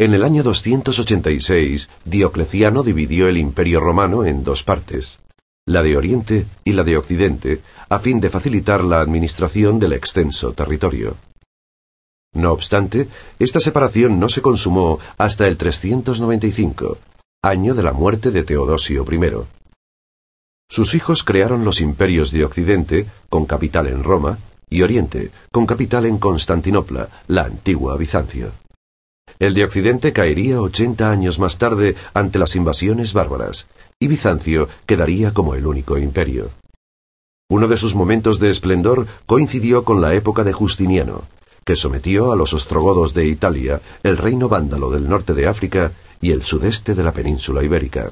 En el año 286, Diocleciano dividió el imperio romano en dos partes, la de Oriente y la de Occidente, a fin de facilitar la administración del extenso territorio. No obstante, esta separación no se consumó hasta el 395, año de la muerte de Teodosio I. Sus hijos crearon los imperios de Occidente, con capital en Roma, y Oriente, con capital en Constantinopla, la antigua Bizancio. El de Occidente caería 80 años más tarde ante las invasiones bárbaras, y Bizancio quedaría como el único imperio. Uno de sus momentos de esplendor coincidió con la época de Justiniano, que sometió a los ostrogodos de Italia, el reino vándalo del norte de África y el sudeste de la península ibérica.